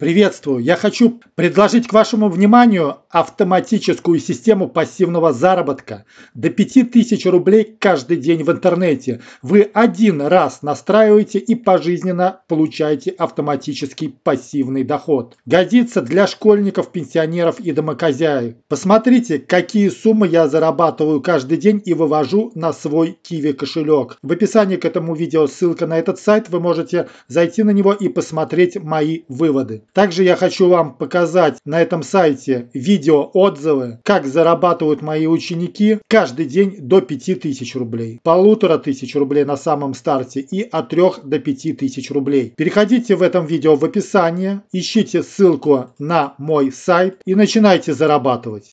Приветствую. Я хочу предложить к вашему вниманию автоматическую систему пассивного заработка. До 5000 рублей каждый день в интернете. Вы один раз настраиваете и пожизненно получаете автоматический пассивный доход. Годится для школьников, пенсионеров и домохозяев. Посмотрите, какие суммы я зарабатываю каждый день и вывожу на свой Kiwi кошелек. В описании к этому видео ссылка на этот сайт. Вы можете зайти на него и посмотреть мои выводы. Также я хочу вам показать на этом сайте видео видео отзывы, как зарабатывают мои ученики каждый день до 5000 рублей, полутора тысяч рублей на самом старте и от 3 до 5000 рублей. Переходите в этом видео в описание, ищите ссылку на мой сайт и начинайте зарабатывать.